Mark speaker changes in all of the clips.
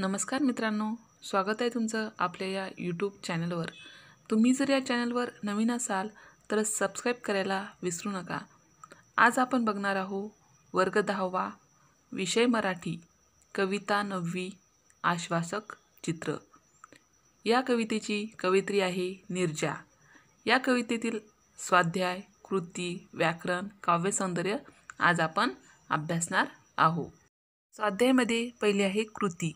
Speaker 1: नमस्कार मित्रांनो स्वागत आहे तुमचं आपल्या या यूट्यूब चॅनलवर तुम्ही जर या चॅनलवर नवीन असाल तर सबस्क्राईब करायला विसरू नका आज आपण बघणार आहोत वर्ग दहावा विषय मराठी कविता नववी आश्वासक चित्र या कवितेची कवित्री आहे निर्जा या कवितेतील स्वाध्याय कृती व्याकरण काव्यसौंदर्य आज आपण अभ्यासणार आहो स्वाध्यायमध्ये पहिली आहे कृती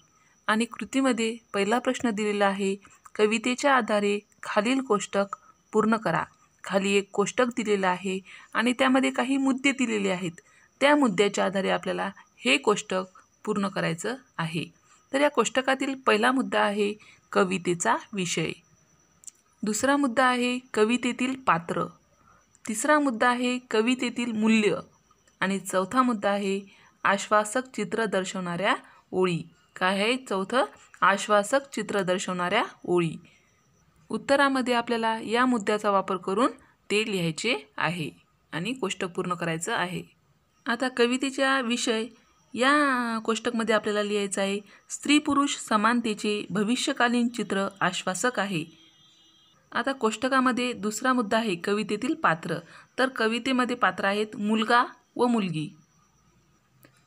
Speaker 1: आणि कृतीमध्ये पहिला प्रश्न दिलेला आहे कवितेच्या आधारे खालील कोष्टक पूर्ण करा खाली एक कोष्टक दिलेलं आहे आणि त्यामध्ये काही मुद्दे दिलेले आहेत त्या मुद्द्याच्या आधारे आपल्याला हे कोष्टक पूर्ण करायचं आहे तर या कोष्टकातील पहिला मुद्दा आहे कवितेचा विषय दुसरा मुद्दा आहे कवितेतील पात्र तिसरा मुद्दा आहे कवितेतील मूल्य आणि चौथा मुद्दा आहे आश्वासक चित्र दर्शवणाऱ्या ओळी काय आहे चौथं आश्वासक चित्र दर्शवणाऱ्या ओळी उत्तरामध्ये आपल्याला या मुद्द्याचा वापर करून ते लिहायचे आहे आणि कोष्टक पूर्ण करायचं आहे आता कवितेच्या विषय या कोष्टकमध्ये आपल्याला लिहायचं आहे स्त्री पुरुष समानतेचे भविष्यकालीन चित्र आश्वासक आहे आता कोष्टकामध्ये दुसरा मुद्दा आहे कवितेतील पात्र तर कवितेमध्ये पात्र आहेत मुलगा व मुलगी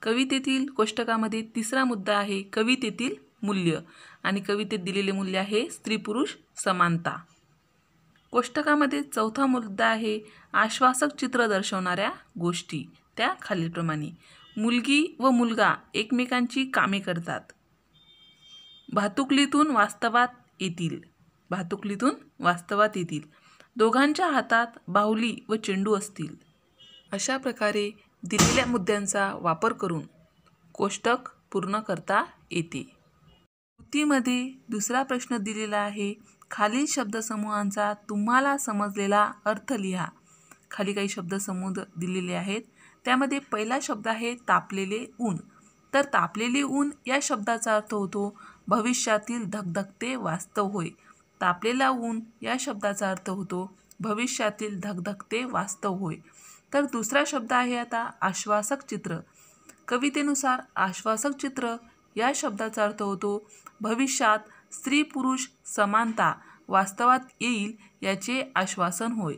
Speaker 1: कवितेतील कोष्टकामध्ये तिसरा मुद्दा आहे कवितेतील मूल्य आणि कवितेत दिलेले मूल्य आहे स्त्री पुरुष समानता कोष्टकामध्ये चौथा मुद्दा आहे आश्वासक चित्र दर्शवणाऱ्या गोष्टी त्या खालीलप्रमाणे मुलगी व मुलगा एकमेकांची कामे करतात भातुकलीतून वास्तवात येतील भातुकलीतून वास्तवात येतील दोघांच्या हातात बाहुली व चेंडू असतील अशा प्रकारे दिलेल्या मुद्द्यांचा वापर करून कोष्टक पूर्ण करता येते कृतीमध्ये दुसरा प्रश्न दिलेला आहे खालील शब्दसमूहांचा तुम्हाला समजलेला अर्थ लिहा खाली काही शब्दसमूह दिलेले आहेत त्यामध्ये पहिला शब्द आहे तापलेले ऊन तर तापलेले ऊन या शब्दाचा अर्थ होतो भविष्यातील धगधगते वास्तव होय तापलेला ऊन या शब्दाचा अर्थ होतो भविष्यातील धगधगते वास्तव होय तर दुसरा शब्द आहे आता आश्वासक चित्र कवितेनुसार आश्वासक चित्र या शब्दाचा अर्थ होतो भविष्यात स्त्री पुरुष समानता वास्तवात येईल याचे आश्वासन होय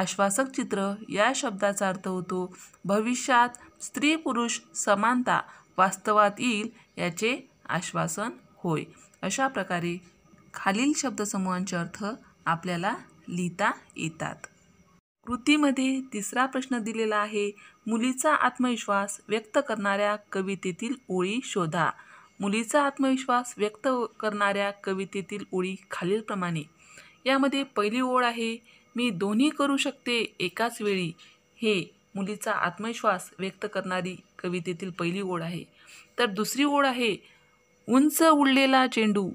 Speaker 1: आश्वासक चित्र या शब्दाचा अर्थ होतो भविष्यात स्त्री पुरुष समानता वास्तवात येईल याचे आश्वासन होय अशा प्रकारे खालील शब्दसमूहांचे अर्थ आपल्याला लिहिता येतात कृतीमध्ये तिसरा प्रश्न दिलेला आहे मुलीचा आत्मविश्वास व्यक्त करणाऱ्या कवितेतील ओळी शोधा मुलीचा आत्मविश्वास व्यक्त करणाऱ्या कवितेतील ओळी खालीलप्रमाणे यामध्ये पहिली ओळ आहे मी दोन्ही करू शकते एकाच वेळी हे मुलीचा आत्मविश्वास व्यक्त करणारी कवितेतील पहिली ओळ आहे तर दुसरी ओळ आहे उंच उडलेला चेंडू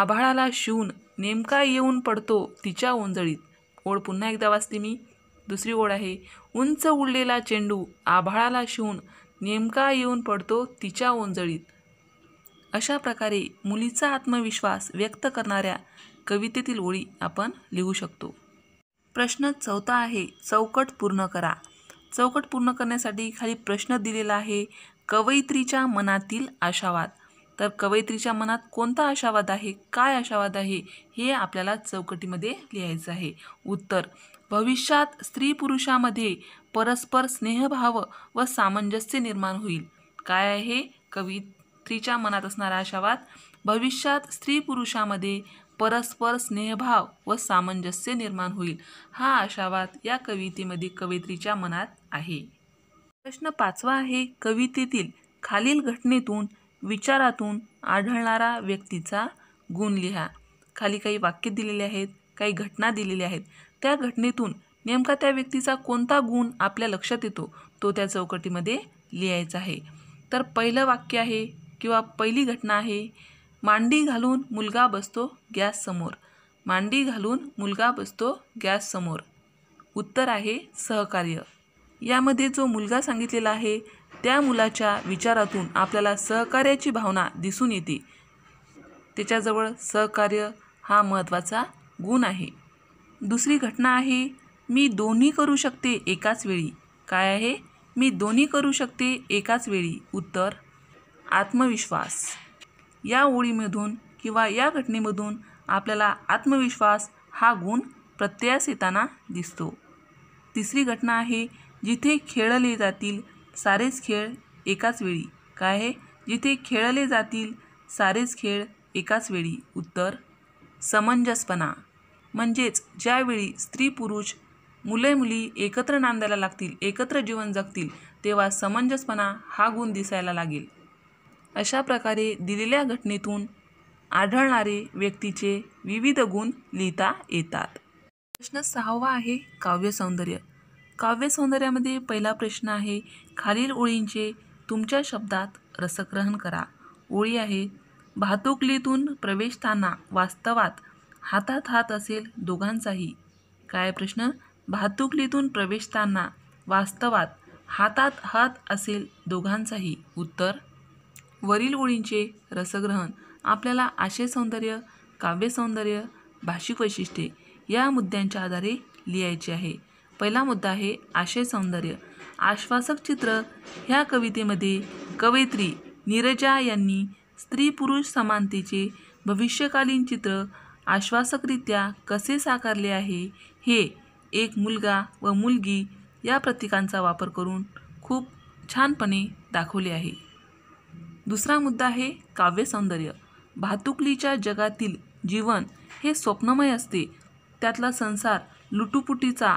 Speaker 1: आभाळाला शिवून नेमका येऊन पडतो तिच्या ओंजळीत ओळ पुन्हा एकदा वाचते मी दुसरी ओळ आहे उंच उडलेला चेंडू आभाळाला शिवून नेमका येऊन पडतो तिच्या ओंजळीत अशा प्रकारे मुलीचा आत्मविश्वास व्यक्त करणाऱ्या कवितेतील ओळी आपण लिहू शकतो प्रश्न चौथा आहे चौकट पूर्ण करा चौकट पूर्ण करण्यासाठी खाली प्रश्न दिलेला आहे कवयित्रीच्या मनातील आशावाद तर कवयित्रीच्या मनात कोणता आशावाद आहे काय आशावाद आहे हे आपल्याला चौकटीमध्ये लिहायचं आहे उत्तर भविष्यात स्त्री पुरुषामध्ये परस्पर स्नेहभाव व सामंजस्य निर्माण होईल काय आहे कवित्रीच्या मनात असणारा आशावाद भविष्यात स्त्री पुरुषामध्ये परस्पर स्नेहभाव व सामंजस्य निर्माण होईल हा आशावाद या कवितेमध्ये कवयित्रीच्या मनात आहे प्रश्न पाचवा आहे कवितेतील खालील घटनेतून विचारातून आढळणारा व्यक्तीचा गुण लिहा खाली काही वाक्य दिलेले आहेत काही घटना दिलेल्या आहेत त्या घटनेतून नेमका त्या व्यक्तीचा कोणता गुण आपल्या लक्षात येतो तो त्या चौकटीमध्ये लिहायचा आहे तर पहिलं वाक्य आहे किंवा पहिली घटना आहे मांडी घालून मुलगा बसतो गॅस समोर मांडी घालून मुलगा बसतो गॅस समोर उत्तर आहे सहकार्य यामध्ये जो मुलगा सांगितलेला आहे त्या मुलाच्या विचारातून आपल्याला सहकार्याची भावना दिसून येते त्याच्याजवळ सहकार्य हा महत्त्वाचा गुण आहे दुसरी घटना आहे मी दोन्ही करू शकते एकाच वेळी काय आहे मी दोन्ही करू शकते एकाच वेळी उत्तर आत्मविश्वास या ओळीमधून किंवा या घटनेमधून आपल्याला आत्मविश्वास हा गुण प्रत्ययास येताना दिसतो तिसरी घटना आहे जिथे खेळले जातील सारेच खेळ एकाच वेळी काय आहे जिथे खेळले जातील सारेच खेळ एकाच वेळी उत्तर समंजसपणा म्हणजेच ज्यावेळी स्त्री पुरुष मुले मुली एकत्र नांदायला लागतील एकत्र जीवन जगतील तेव्हा समंजसपणा हा गुण दिसायला लागेल अशा प्रकारे दिलेल्या घटनेतून आढळणारे व्यक्तीचे विविध गुण लिहिता येतात प्रश्न सहावा आहे काव्यसौंदर्य काव्यसौंदर्यामध्ये पहिला प्रश्न आहे खालील ओळींचे तुमच्या शब्दात रसग्रहण करा ओळी आहे वाहतुकलीतून प्रवेशताना वास्तवात हातात हात असेल दोघांचाही काय प्रश्न वाहतुकलीतून प्रवेशताना वास्तवात हातात हात असेल दोघांचाही उत्तर वरील ओळींचे रसग्रहण आपल्याला आशय सौंदर्य काव्यसौंदर्य भाषिक वैशिष्ट्ये या मुद्द्यांच्या आधारे लिहायचे आहे पहिला मुद्दा आहे आशय सौंदर्य आश्वासक चित्र ह्या कवितेमध्ये कवयित्री नीरजा यांनी स्त्री पुरुष समानतेचे भविष्यकालीन चित्र आश्वासकरित्या कसे साकारले आहे हे एक मुलगा व मुलगी या प्रतीकांचा वापर करून खूप छानपणे दाखवले आहे दुसरा मुद्दा आहे काव्यसौंदर्य भातुकलीच्या जगातील जीवन हे स्वप्नमय असते त्यातला संसार लुटुपुटीचा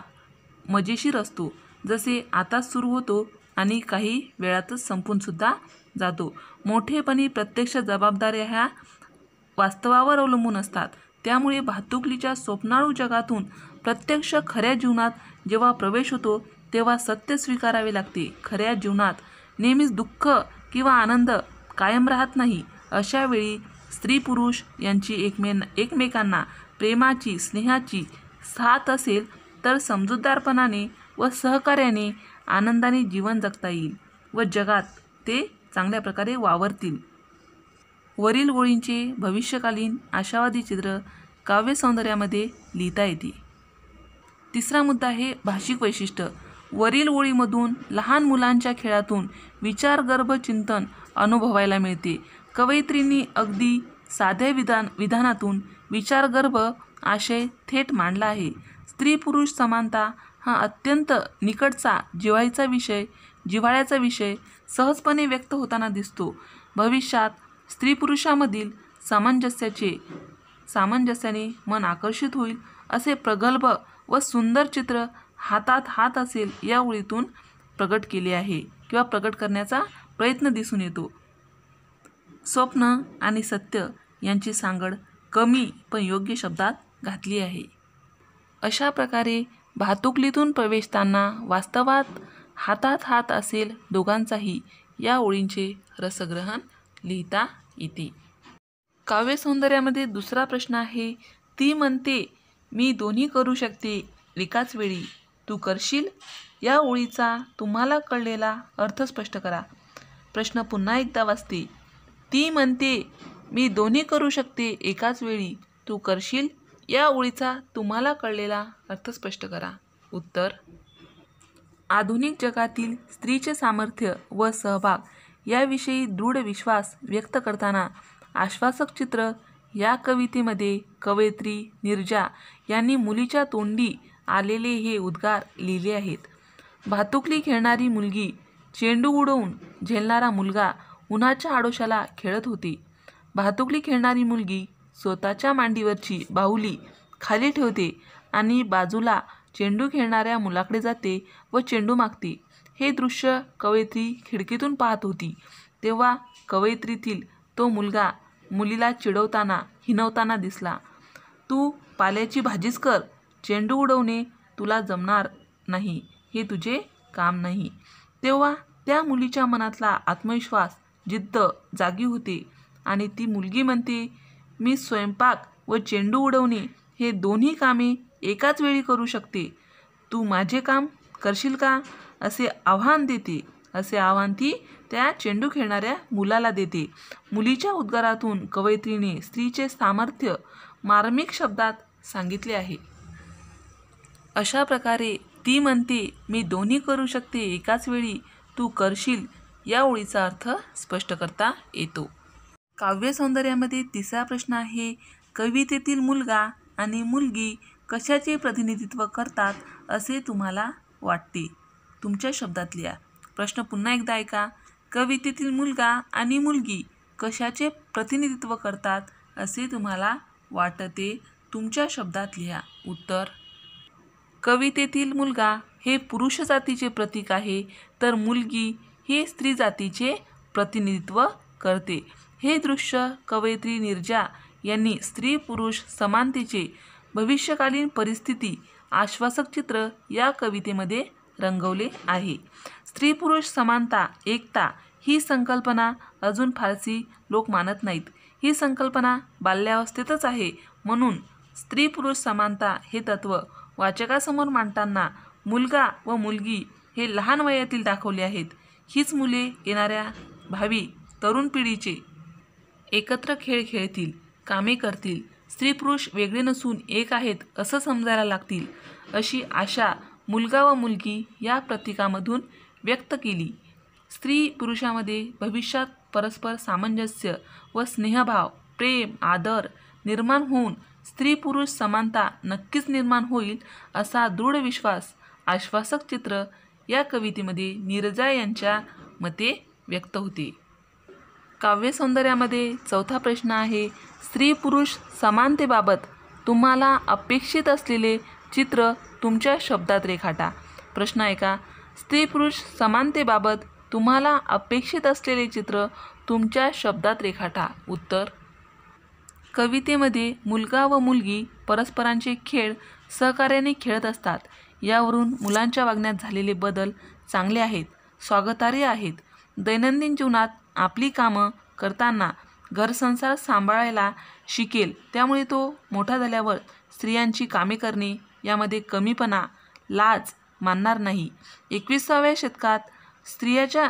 Speaker 1: मजेशीर असतो जसे आताच सुरू होतो आणि काही वेळातच संपूनसुद्धा जातो मोठेपणी प्रत्यक्ष जबाबदाऱ्या ह्या वास्तवावर अवलंबून असतात त्यामुळे वाहतुकलीच्या स्वप्नाळू जगातून प्रत्यक्ष खऱ्या जीवनात जेव्हा प्रवेश होतो तेव्हा सत्य स्वीकारावे लागते खऱ्या जीवनात नेहमीच दुःख किंवा आनंद कायम राहत नाही अशावेळी स्त्री पुरुष यांची एकमे एकमेकांना प्रेमाची स्नेहाची साथ असेल तर समजूतदारपणाने व सहकार्याने आनंदाने जीवन जगता येईल व जगात ते चांगल्या प्रकारे वावरतील वरील ओळींचे भविष्यकालीन आशावादी चित्र काव्यसौंदर्यामध्ये लिहिता येते तिसरा मुद्दा आहे भाषिक वैशिष्ट्य वरील ओळीमधून लहान मुलांच्या खेळातून विचारगर्भ चिंतन अनुभवायला मिळते कवयित्रींनी अगदी साध्या विधान विधानातून विचारगर्भ आशय थेट मांडला आहे स्त्री पुरुष समानता हा अत्यंत निकटचा जिव्हाळीचा विषय जिव्हाळ्याचा विषय सहजपणे व्यक्त होताना दिसतो भविष्यात स्त्री पुरुषामधील सामंजस्याचे सामंजस्याने मन आकर्षित होईल असे प्रगल्भ व सुंदर चित्र हातात हात असेल या ओळीतून प्रगट केले आहे किंवा प्रगट करण्याचा प्रयत्न दिसून येतो स्वप्न आणि सत्य यांची सांगड कमी पण योग्य शब्दात घातली आहे अशा प्रकारे भातुकलीतून प्रवेशताना वास्तवात हातात हात असेल दोघांचाही या ओळींचे रसग्रहण लिहिता येते काव्यसौंदर्यामध्ये दुसरा प्रश्न आहे ती म्हणते मी दोन्ही करू शकते एकाच वेळी तू करशील या ओळीचा तुम्हाला कळलेला अर्थ स्पष्ट करा प्रश्न पुन्हा एकदा वाचते ती म्हणते मी दोन्ही करू शकते एकाच वेळी तू करशील या ओळीचा तुम्हाला कळलेला अर्थ स्पष्ट करा उत्तर आधुनिक जगातील स्त्रीचे सामर्थ्य व सहभाग याविषयी दृढ विश्वास व्यक्त करताना आश्वासक चित्र या कवितेमध्ये कवयित्री निर्जा यांनी मुलीच्या तोंडी आलेले हे उद्गार लिहिले आहेत भातुकली खेळणारी मुलगी चेंडू उडवून झेलणारा मुलगा उन्हाच्या आडोशाला खेळत होती भातुकली खेळणारी मुलगी स्वतःच्या मांडीवरची बाहुली खाली ठेवते आणि बाजूला चेंडू खेळणाऱ्या मुलाकडे जाते व चेंडू मागते हे दृश्य कवयित्री खिडकीतून पाहत होती तेव्हा कवयित्रीतील तो मुलगा मुलीला चिडवताना हिनवताना दिसला तू पाल्याची भाजीच कर चेंडू उडवणे तुला जमणार नाही हे तुझे काम नाही तेव्हा त्या मुलीच्या मनातला आत्मविश्वास जिद्द जागी होते आणि ती मुलगी म्हणते मी स्वयंपाक व चेंडू उडवणे हे दोन्ही कामे एकाच वेळी करू शकते तू माझे काम करशील का असे आव्हान देते असे आव्हान ती त्या चेंडू खेळणाऱ्या मुलाला देते मुलीच्या उद्गारातून कवयित्रीने स्त्रीचे सामर्थ्य मार्मिक शब्दात सांगितले आहे अशा प्रकारे ती म्हणते मी दोन्ही करू शकते एकाच वेळी तू करशील या ओळीचा अर्थ स्पष्ट करता येतो काव्यसौंदर्यामध्ये तिसरा प्रश्न आहे कवितेतील मुलगा आणि मुलगी कशाचे प्रतिनिधित्व करतात असे तुम्हाला वाटते तुमच्या शब्दात लिहा प्रश्न पुन्हा एकदा ऐका कवितेतील मुलगा आणि मुलगी कशाचे प्रतिनिधित्व करतात असे तुम्हाला वाटते तुमच्या शब्दात लिहा उत्तर कवितेतील मुलगा हे पुरुष जातीचे प्रतीक आहे तर मुलगी हे स्त्री जातीचे प्रतिनिधित्व करते हे दृश्य कवयित्री निर्जा यांनी स्त्री पुरुष समानतेचे भविष्यकालीन परिस्थिती आश्वासक चित्र या कवितेमध्ये रंगवले आहे स्त्री पुरुष समानता एकता ही संकल्पना अजून फारसी लोक मानत नाहीत ही संकल्पना बाल्यावस्थेतच आहे म्हणून स्त्री पुरुष समानता हे तत्व वाचकासमोर मांडताना मुलगा व मुलगी हे लहान वयातील दाखवले आहेत हीच मुले येणाऱ्या भावी तरुण पिढीचे एकत्र खेळ खेळतील कामे करतील स्त्री पुरुष वेगळे नसून एक आहेत असं समजायला लागतील अशी आशा मुलगा व मुलगी या प्रतीकामधून व्यक्त केली स्त्री पुरुषामध्ये भविष्यात परस्पर सामंजस्य व स्नेहभाव प्रेम आदर निर्माण होऊन स्त्री पुरुष समानता नक्कीच निर्माण होईल असा दृढ विश्वास आश्वासक चित्र या कवितेमध्ये नीरजा यांच्या मते व्यक्त होते काव्यसौंदर्यामध्ये चौथा प्रश्न आहे स्त्री पुरुष समानतेबाबत तुम्हाला अपेक्षित असलेले चित्र तुमच्या शब्दात रेखाटा प्रश्न आहे का स्त्री पुरुष समानतेबाबत तुम्हाला अपेक्षित असलेले चित्र तुमच्या शब्दात रेखाटा उत्तर कवितेमध्ये मुलगा व मुलगी परस्परांचे खेळ सहकार्याने खेळत असतात यावरून मुलांच्या वागण्यात झालेले बदल चांगले आहेत स्वागतार्ह आहेत दैनंदिन जीवनात आपली कामं करताना घरसंसार सांभाळायला शिकेल त्यामुळे तो मोठा झाल्यावर स्त्रियांची कामे करणे यामध्ये कमीपणा लाज मानणार नाही एकविसाव्या शतकात स्त्रियाच्या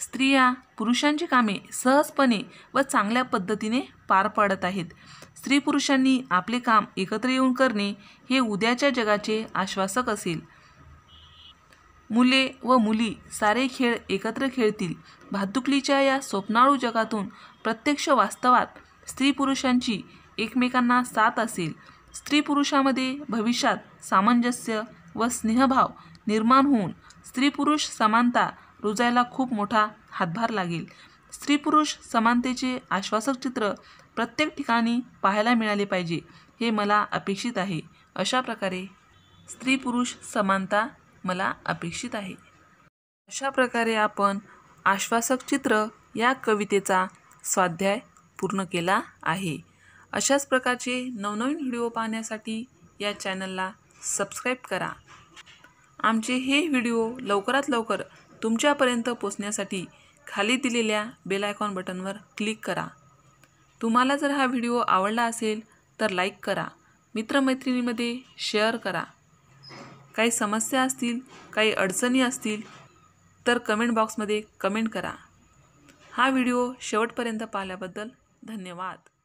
Speaker 1: स्त्रिया पुरुषांची कामे सहजपणे व चांगल्या पद्धतीने पार पाडत आहेत स्त्री पुरुषांनी आपले काम एकत्र येऊन करणे हे उद्याच्या जगाचे आश्वासक असेल मुले व मुली सारे खेळ एकत्र खेळतील भातुकलीच्या या स्वप्नाळू जगातून प्रत्यक्ष वास्तवात स्त्री पुरुषांची एकमेकांना साथ असेल स्त्री पुरुषामध्ये भविष्यात सामंजस्य व स्नेहभाव निर्माण होऊन स्त्री पुरुष समानता रुजायला खूप मोठा हातभार लागेल स्त्री पुरुष समानतेचे आश्वासक चित्र प्रत्येक ठिकाणी पाहायला मिळाले पाहिजे हे मला अपेक्षित आहे अशा प्रकारे स्त्री पुरुष समानता मला अपेक्षित आहे अशा प्रकारे आपण आश्वासक चित्र या कवितेचा स्वाध्याय पूर्ण केला आहे अशाच प्रकारचे नवनवीन व्हिडिओ पाहण्यासाठी या चॅनलला सबस्क्राईब करा आमचे हे व्हिडिओ लवकरात लवकर तुमच्यापर्यंत पोचण्यासाठी खाली दिलेल्या बेलायकॉन बटनवर क्लिक करा तुम्हाला जर हा व्हिडिओ आवडला असेल तर लाईक करा मित्रमैत्रिणीमध्ये शेअर करा काही समस्या असतील काही अडचणी असतील तर कमेंट बॉक्समध्ये कमेंट करा हा व्हिडिओ शेवटपर्यंत पाहिल्याबद्दल धन्यवाद